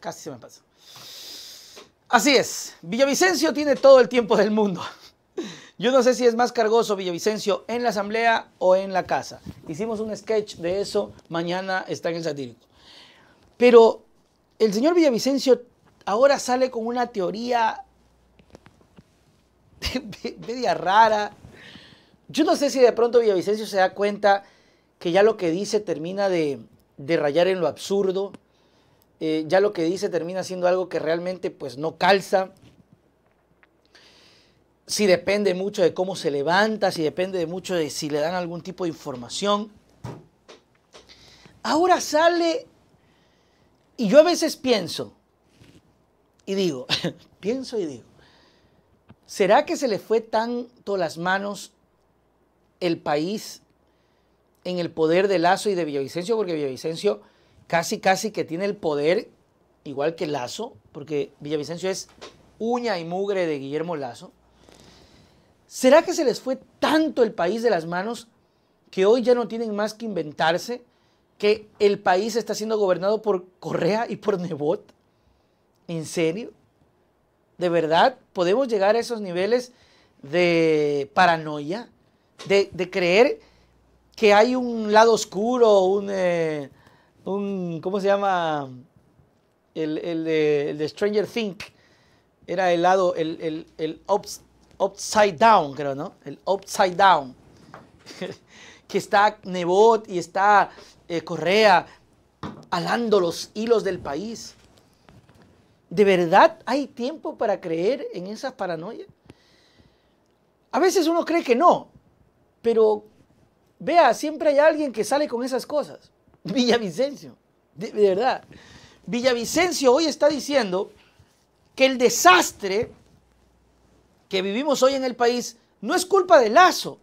Casi se me pasa. Así es, Villavicencio tiene todo el tiempo del mundo. Yo no sé si es más cargoso Villavicencio en la asamblea o en la casa. Hicimos un sketch de eso, mañana está en el satírico. Pero el señor Villavicencio ahora sale con una teoría media rara. Yo no sé si de pronto Villavicencio se da cuenta que ya lo que dice termina de, rayar en lo absurdo. Eh, ya lo que dice termina siendo algo que realmente pues no calza. Si depende mucho de cómo se levanta, si depende de mucho de si le dan algún tipo de información. Ahora sale, y yo a veces pienso, y digo, pienso y digo, ¿será que se le fue tanto las manos el país en el poder de Lazo y de Villavicencio? Porque Villavicencio casi, casi que tiene el poder, igual que Lazo, porque Villavicencio es uña y mugre de Guillermo Lazo. ¿Será que se les fue tanto el país de las manos que hoy ya no tienen más que inventarse que el país está siendo gobernado por Correa y por Nebot? ¿En serio? ¿De verdad podemos llegar a esos niveles de paranoia? De, creer que hay un lado oscuro, un, eh, un ¿cómo se llama? El, el, de, Stranger Think. Era el lado, el, el, Upside Down, creo, ¿no? El Upside Down. que está Nebot y está eh, Correa alando los hilos del país. ¿De verdad hay tiempo para creer en esas paranoias? A veces uno cree que no, pero vea, siempre hay alguien que sale con esas cosas. Villavicencio, de, verdad. Villavicencio hoy está diciendo que el desastre que vivimos hoy en el país no es culpa de Lazo,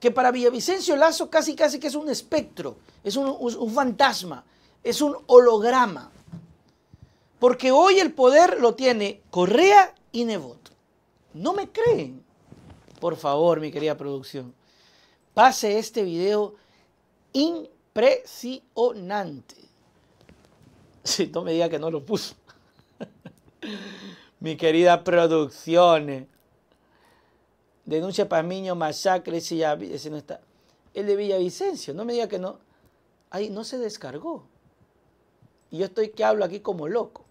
que para Villavicencio Lazo casi casi que es un espectro, es un, fantasma, es un holograma. Porque hoy el poder lo tiene Correa y Nebot. No me creen. Por favor, mi querida producción, pase este video in impresionante. Si no me diga que no lo puso. Mi querida producción. Denuncia miño masacre, si ya, ese no está. El de Villavicencio, no me diga que no. Ahí no se descargó. Y yo estoy que hablo aquí como loco.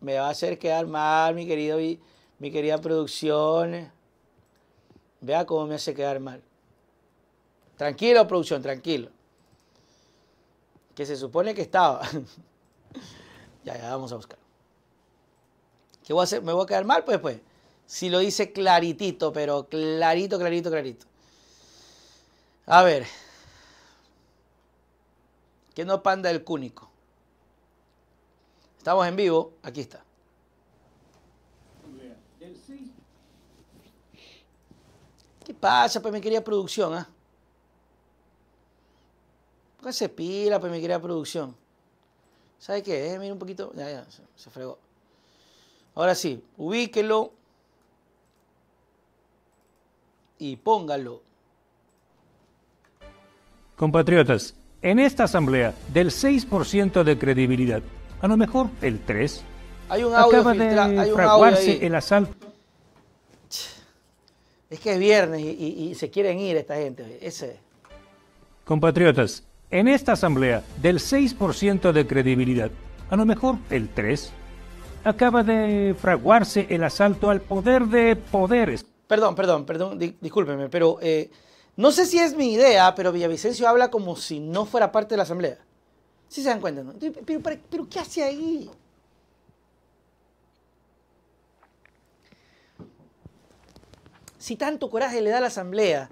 Me va a hacer quedar mal, mi querido, mi querida producción. Vea cómo me hace quedar mal. Tranquilo, producción, tranquilo. Que se supone que estaba. ya, ya, vamos a buscar. ¿Qué voy a hacer? ¿Me voy a quedar mal? Pues, pues. Si lo dice claritito, pero clarito, clarito, clarito. A ver. ¿Qué no panda el cúnico? Estamos en vivo, aquí está. ¿Qué pasa, pues, me quería producción? ah? se pila, para pues, mi querida producción. ¿Sabe qué? Mira un poquito. Ya, ya, se, fregó. Ahora sí, ubíquelo y póngalo. Compatriotas, en esta asamblea del 6% de credibilidad, a lo mejor el 3, hay un audio acaba hay el asalto. Es que es viernes y, y se quieren ir esta gente. Ese. Compatriotas, en esta asamblea del 6% de credibilidad, a lo mejor el 3%, acaba de fraguarse el asalto al poder de poderes. Perdón, perdón, perdón, discúlpeme, pero eh, no sé si es mi idea, pero Villavicencio habla como si no fuera parte de la asamblea. Si se dan cuenta, ¿no? Pero, pero ¿qué hace ahí? Si tanto coraje le da a la asamblea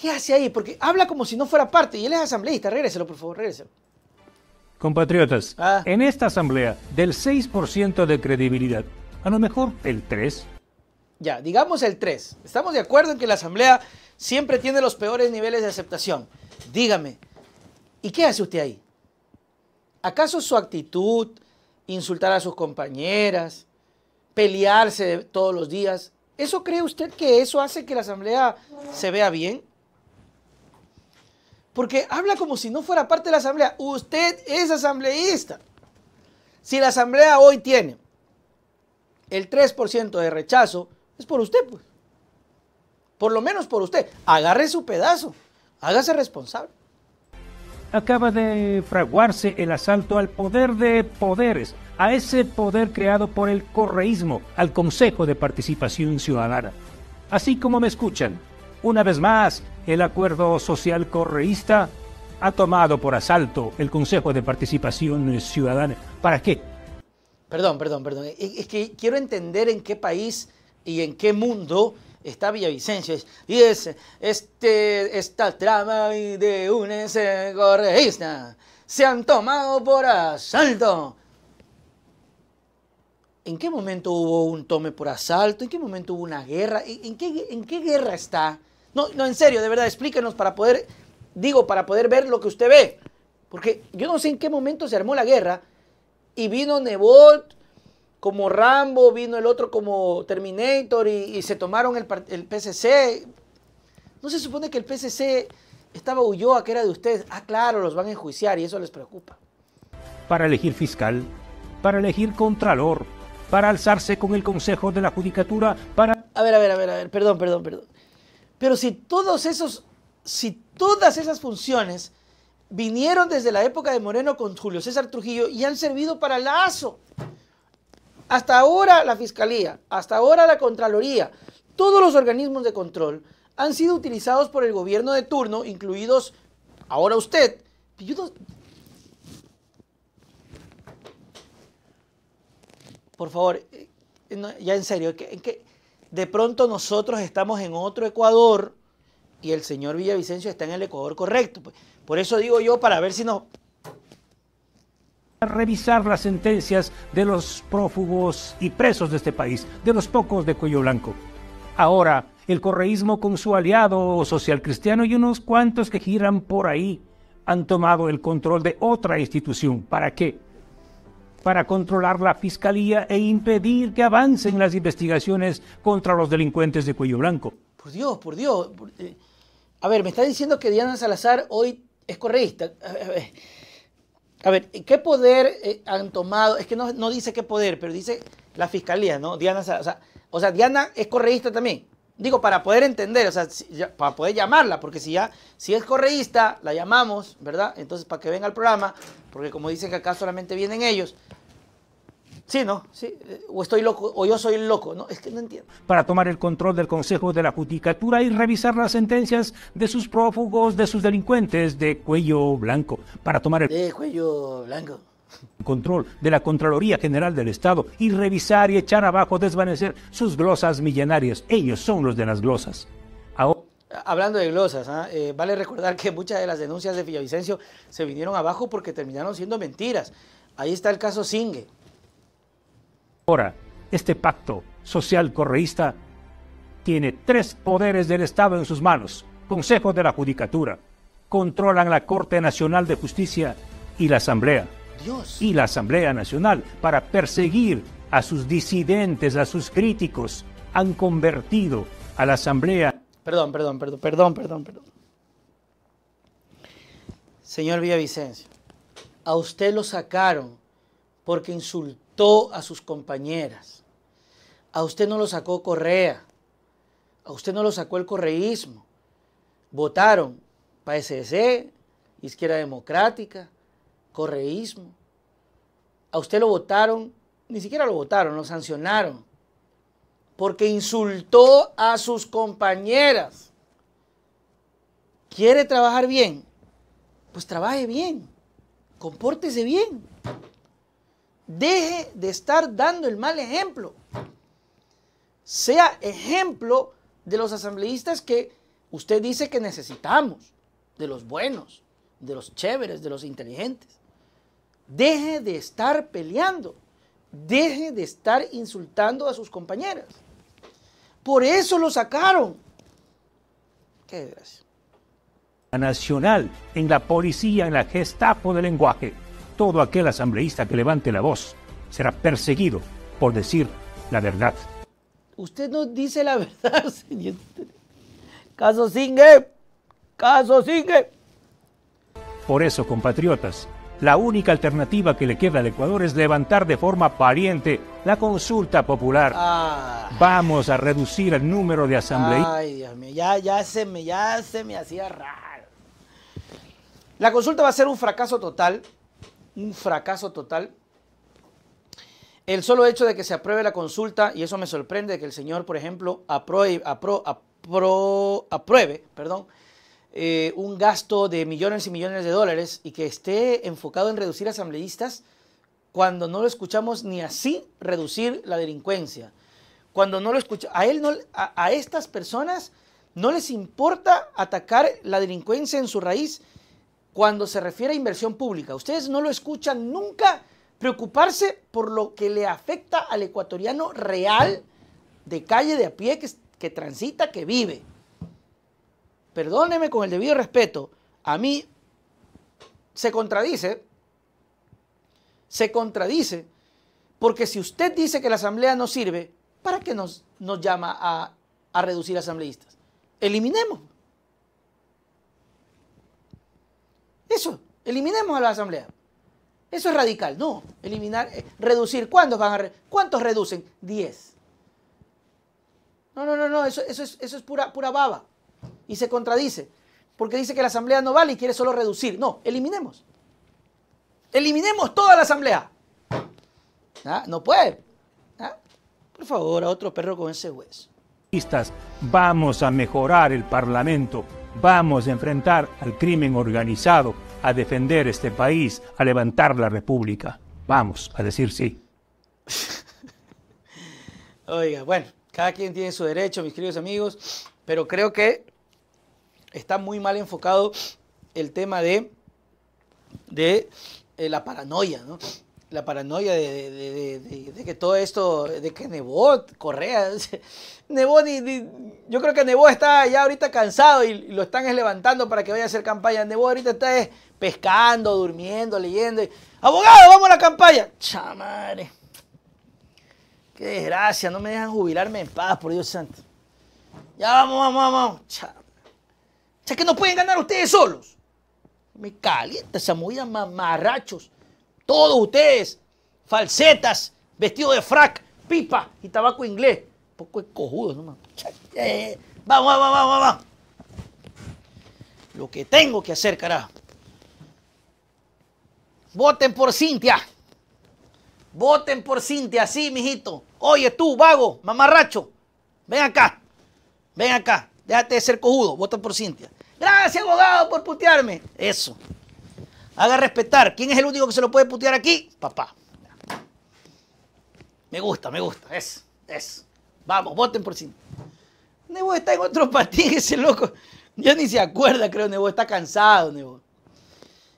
¿Qué hace ahí? Porque habla como si no fuera parte y él es asambleísta. Regréselo, por favor, regréselo. Compatriotas, ah. en esta asamblea del 6% de credibilidad, a lo mejor el 3. Ya, digamos el 3. Estamos de acuerdo en que la asamblea siempre tiene los peores niveles de aceptación. Dígame, ¿y qué hace usted ahí? ¿Acaso su actitud, insultar a sus compañeras, pelearse todos los días, ¿eso cree usted que eso hace que la asamblea se vea bien? Porque habla como si no fuera parte de la asamblea. Usted es asambleísta. Si la asamblea hoy tiene el 3% de rechazo, es por usted, pues. Por lo menos por usted. Agarre su pedazo. Hágase responsable. Acaba de fraguarse el asalto al poder de poderes, a ese poder creado por el correísmo, al Consejo de Participación Ciudadana. Así como me escuchan, una vez más, el acuerdo social correísta ha tomado por asalto el Consejo de Participación Ciudadana. ¿Para qué? Perdón, perdón, perdón. Es que quiero entender en qué país y en qué mundo está Villavicencio. Y es este, esta trama de un correísta. Se han tomado por asalto. ¿En qué momento hubo un tome por asalto? ¿En qué momento hubo una guerra? ¿En qué, en qué guerra está no, no, en serio, de verdad, explíquenos para poder, digo, para poder ver lo que usted ve. Porque yo no sé en qué momento se armó la guerra y vino Nebot como Rambo, vino el otro como Terminator y, se tomaron el, el PCC. ¿No se supone que el PCC estaba a que era de ustedes? Ah, claro, los van a enjuiciar y eso les preocupa. Para elegir fiscal, para elegir contralor, para alzarse con el Consejo de la Judicatura, para... A ver, a ver, a ver, a ver, perdón, perdón, perdón. Pero si, todos esos, si todas esas funciones vinieron desde la época de Moreno con Julio César Trujillo y han servido para Lazo. Hasta ahora la Fiscalía, hasta ahora la Contraloría, todos los organismos de control han sido utilizados por el gobierno de turno, incluidos ahora usted. Por favor, eh, ya en serio, ¿en qué, de pronto nosotros estamos en otro Ecuador y el señor Villavicencio está en el Ecuador correcto. Pues, por eso digo yo, para ver si no... Revisar las sentencias de los prófugos y presos de este país, de los pocos de cuello blanco. Ahora, el correísmo con su aliado social cristiano y unos cuantos que giran por ahí han tomado el control de otra institución. ¿Para qué? para controlar la fiscalía e impedir que avancen las investigaciones contra los delincuentes de cuello blanco. Por Dios, por Dios. A ver, me está diciendo que Diana Salazar hoy es correísta. A ver, ¿qué poder eh, han tomado? Es que no, no dice qué poder, pero dice la fiscalía, ¿no? Diana Salazar. O sea, Diana es correísta también digo, para poder entender, o sea, para poder llamarla, porque si ya, si es correísta, la llamamos, ¿verdad? Entonces, para que venga al programa, porque como dicen que acá solamente vienen ellos. Sí, ¿no? Sí, eh, o estoy loco, o yo soy loco, ¿no? Es que no entiendo. Para tomar el control del Consejo de la Judicatura y revisar las sentencias de sus prófugos, de sus delincuentes de cuello blanco. Para tomar el... De cuello blanco control de la Contraloría General del Estado y revisar y echar abajo, desvanecer sus glosas millenarias Ellos son los de las glosas. Hablando de glosas, ¿ah? eh, vale recordar que muchas de las denuncias de Villavicencio se vinieron abajo porque terminaron siendo mentiras. Ahí está el caso Singue. Ahora, este pacto social correísta tiene tres poderes del Estado en sus manos. Consejo de la Judicatura, controlan la Corte Nacional de Justicia y la Asamblea y la Asamblea Nacional para perseguir a sus disidentes, a sus críticos. Han convertido a la Asamblea. Perdón, perdón, perdón, perdón, perdón, perdón. Señor Villavicencio, a usted lo sacaron porque insultó a sus compañeras. A usted no lo sacó Correa. A usted no lo sacó el correísmo. Votaron para PSC, Izquierda Democrática, correísmo. A usted lo votaron, ni siquiera lo votaron, lo sancionaron, porque insultó a sus compañeras. ¿Quiere trabajar bien? Pues trabaje bien, compórtese bien. Deje de estar dando el mal ejemplo. Sea ejemplo de los asambleístas que usted dice que necesitamos, de los buenos, de los chéveres, de los inteligentes deje de estar peleando, deje de estar insultando a sus compañeras. Por eso lo sacaron. Qué desgracia. Nacional, en la policía, en la Gestapo del lenguaje. Todo aquel asambleísta que levante la voz será perseguido por decir la verdad. Usted no dice la verdad, señor. Caso sigue caso sigue Por eso, compatriotas, la única alternativa que le queda al Ecuador es levantar de forma pariente la consulta popular. Ah. Vamos a reducir el número de asambleas. Ay, Dios mío, ya, ya, se me, ya se me hacía raro. La consulta va a ser un fracaso total, un fracaso total. El solo hecho de que se apruebe la consulta, y eso me sorprende, que el señor, por ejemplo, apruebe perdón, eh, un gasto de millones y millones de dólares y que esté enfocado en reducir asambleístas cuando no lo escuchamos ni así reducir la delincuencia. Cuando no lo escucha a él no, a estas personas no les importa atacar la delincuencia en su raíz cuando se refiere a inversión pública. Ustedes no lo escuchan nunca preocuparse por lo que le afecta al ecuatoriano real de calle de a pie que, que transita, que vive perdóneme con el debido respeto, a mí se contradice, se contradice, porque si usted dice que la asamblea no sirve, ¿para qué nos, nos llama a, a reducir asambleístas? Eliminemos. Eso, eliminemos a la asamblea. Eso es radical, no. Eliminar, eh, reducir, ¿cuántos van a ¿Cuántos reducen? Diez. No, no, no, no, eso, es, eso es pura, pura baba y se contradice, porque dice que la asamblea no vale y quiere solo reducir. No, eliminemos. Eliminemos toda la asamblea. ¿Ah? No puede. ¿Ah? Por favor, a otro perro con ese hueso. Vamos a mejorar el Parlamento, vamos a enfrentar al crimen organizado, a defender este país, a levantar la República. Vamos a decir sí. Oiga, bueno, cada quien tiene su derecho, mis queridos amigos, pero creo que está muy mal enfocado el tema de, de eh, la paranoia, ¿no? La paranoia de, que todo esto, de que Nebot, Correa, Nebo, yo creo que Nebo está ya ahorita cansado y lo están levantando para que vaya a hacer campaña. Nebo ahorita está pescando, durmiendo, leyendo. Abogado, vamos a la campaña. Chamare. Qué desgracia, no me dejan jubilarme en paz, por Dios santo. Ya vamos, vamos, vamos. Chao. O sea que no pueden ganar ustedes solos. Me calienta esa movida mamarrachos. Todos ustedes, falsetas, vestido de frac, pipa y tabaco inglés. Un poco es cojudo no eh, vamos, vamos, vamos, vamos. Lo que tengo que hacer, carajo. Voten por Cintia. Voten por Cintia, sí, mijito. Oye, tú, vago, mamarracho. Ven acá. Ven acá. Déjate de ser cojudo, vota por Cintia. Gracias, abogado, por putearme. Eso. Haga respetar. ¿Quién es el único que se lo puede putear aquí? Papá. Me gusta, me gusta. Es, eso. Vamos, voten por Cintia. Nebo está en otro patín, ese loco. Ya ni se acuerda, creo, Nebo. Está cansado, Nebo.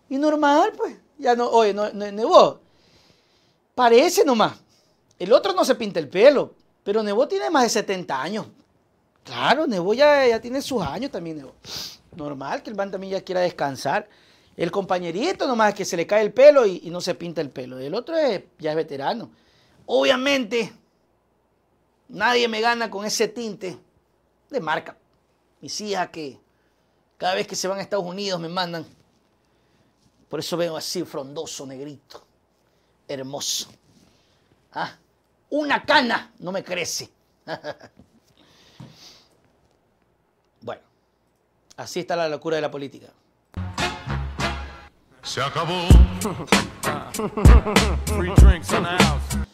Y normal, pues. Ya no, oye, no, Nebo. Parece nomás. El otro no se pinta el pelo, pero Nebo tiene más de 70 años. Claro, Nebo ya, tiene sus años también, Nebo. Normal que el man también ya quiera descansar. El compañerito nomás que se le cae el pelo y, no se pinta el pelo. El otro ya es veterano. Obviamente, nadie me gana con ese tinte de marca. Mis hijas que cada vez que se van a Estados Unidos me mandan. Por eso veo así frondoso, negrito, hermoso. Ah, una cana no me crece. Así está la locura de la política. Se acabó.